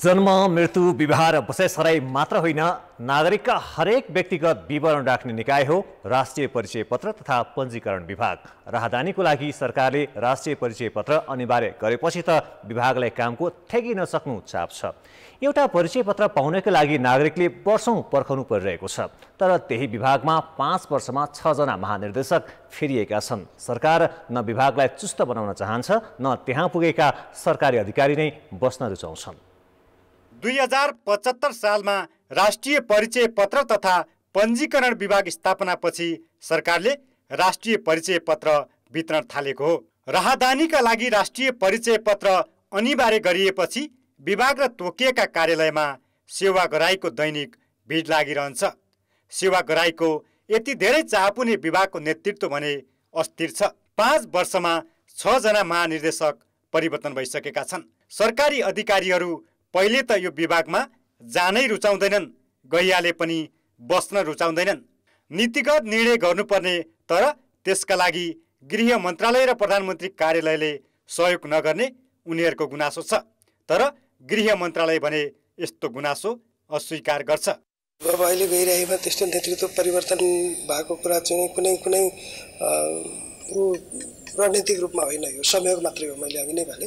जन्म मृत्यु विवाह र बसाइसराई मात्र होइन नागरिकका हरेक व्यक्तिगत विवरण राख्ने निकाय हो राष्ट्रिय परिचय पत्र तथा पञ्जीकरण विभाग राहदानीको लागि सरकारले राष्ट्रिय परिचय पत्र अनिवार्य गरेपछि त विभागलाई कामको ठेकी नसक्नु चाप छ एउटा परिचय पत्र पाउनका लागि नागरिकले वर्षौँ पर्खनु परिरहेको छ तर त्यही विभागमा पाँच वर्षमा छजना महानिर्देशक फेरिएका छन् सरकार न विभागलाई चुस्त बनाउन चाहन्छ न त्यहाँ पुगेका सरकारी अधिकारी नै बस्न रुचाउँछन् दुई हजार पचहत्तर सालमा राष्ट्रिय परिचय पत्र तथा पञ्जीकरण विभाग स्थापनापछि सरकारले राष्ट्रिय परिचय पत्र वितरण थालेको हो राहदानीका लागि राष्ट्रिय परिचय पत्र अनिवार्य गरिएपछि विभाग र तोकिएका कार्यालयमा सेवा दैनिक भिड लागिरहन्छ सेवा यति धेरै चाहपुने विभागको नेतृत्व भने अस्थिर छ पाँच वर्षमा छजना महानिर्देशक परिवर्तन भइसकेका छन् सरकारी अधिकारीहरू पहिले त यो विभागमा जानै रुचाउँदैनन् गैयाले पनि बस्न रुचाउँदैनन् नीतिगत निर्णय गर्नुपर्ने तर त्यसका लागि गृह मन्त्रालय र प्रधानमन्त्री कार्यालयले सहयोग नगर्ने उनीहरूको गुनासो छ तर गृह मन्त्रालय भने यस्तो गुनासो अस्वीकार गर्छ अब अहिले गइरहेमा त्यस्तो नेतृत्व परिवर्तन भएको कुरा चाहिँ कुनै कुनै रणनीतिक रूपमा होइन यो संयोग मात्रै हो मैले अघि नै भने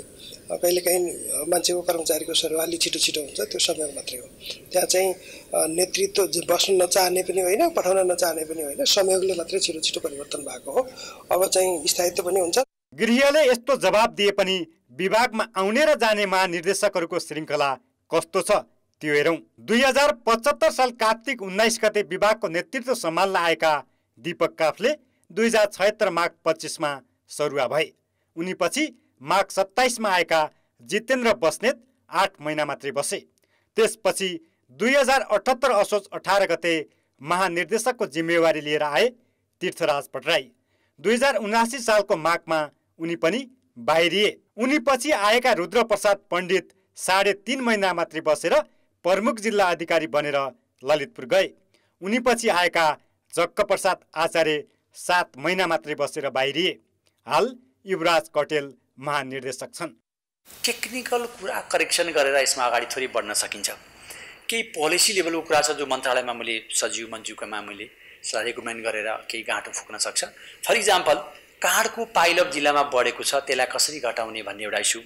कहिलेकाहीँ मान्छेको कर्मचारीको अलि छिटो छिटो हुन्छ त्यो संयोग मात्रै हो त्यहाँ चाहिँ नेतृत्व बस्न नचाहने पनि होइन पठाउन नचाहने पनि होइन संयोगले मात्रै छिटो छिटो परिवर्तन भएको हो अब चाहिँ स्थायित्व पनि हुन्छ गृहले यस्तो जवाब दिए पनि विभागमा आउने र जाने महानिर्देशकहरूको श्रृङ्खला कस्तो छ त्यो हेरौँ दुई हजार पचहत्तर साल कार्तिक उन्नाइस गते विभागको नेतृत्व सम्हाल्न आएका दिपक काफले दुई हजार छयत्तर माघ पच्चिसमा सरुवा भए उनी पछि माघ सत्ताइसमा आएका जितेन्द्र बस्नेत आठ महिना मात्रै बसे त्यसपछि दुई हजार अठहत्तर असोज अठार गते महानिर्देशकको जिम्मेवारी लिएर आए तीर्थराज पटराई दुई हजार उनासी सालको माघमा उनी पनि बाहिरिए उनी पछि आएका रुद्रप्रसाद पण्डित साढे तिन महिना मात्रै बसेर प्रमुख जिल्ला अधिकारी बनेर ललितपुर गए उनी पछि आएका जक्कप्रसाद आचार्य सात महिना मात्रै बसेर बाहिरिए हाल युवराज कटेल महानिर्देशक छन् टेक्निकल कुरा करेक्सन गरेर यसमा अगाडि थोरै बढ्न सकिन्छ केही पोलिसी लेभलको कुरा छ जो मन्त्रालयमा मैले सजिव मन्जुकोमा मैले रेकमेन्ड गरेर केही गाँठो फुक्न सक्छ फर इक्जाम्पल काँडको पाइलप जिल्लामा बढेको छ त्यसलाई कसरी घटाउने भन्ने एउटा इस्यु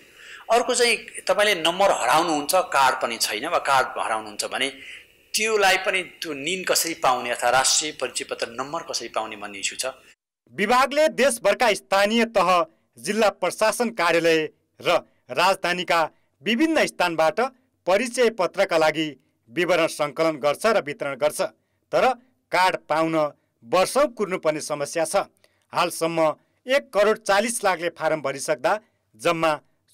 अर्को चाहिँ तपाईँले नम्बर हराउनुहुन्छ कार्ड पनि छैन वा कार्ड हराउनुहुन्छ भने त्योलाई पनि त्यो निन कसरी पाउने अथवा राष्ट्रिय परिचय पत्र नम्बर कसरी पाउने भन्ने इस्यु छ विभागले देशभरका स्थानीय तह जिल्ला प्रशासन कार्यालय र राजधानीका विभिन्न स्थानबाट परिचय पत्रका लागि विवरण सङ्कलन गर्छ र वितरण गर्छ तर कार्ड पाउन वर्षौँ कुर्नुपर्ने समस्या छ हालसम्म एक करोड चालिस लाखले फारम भरिसक्दा जम्मा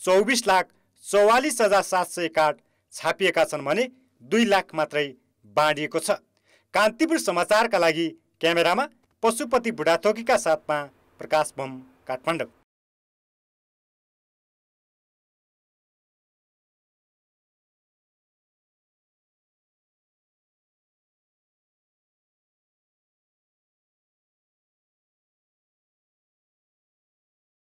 चौबिस लाख चौवालिस हजार सात सय कार्ड छापिएका छन् भने दुई लाख मात्रै बाँडिएको छ कान्तिपुर समाचारका लागि क्यामेरामा पशुपति बुढाथोकीका साथमा प्रकाश बम काठमाडौँ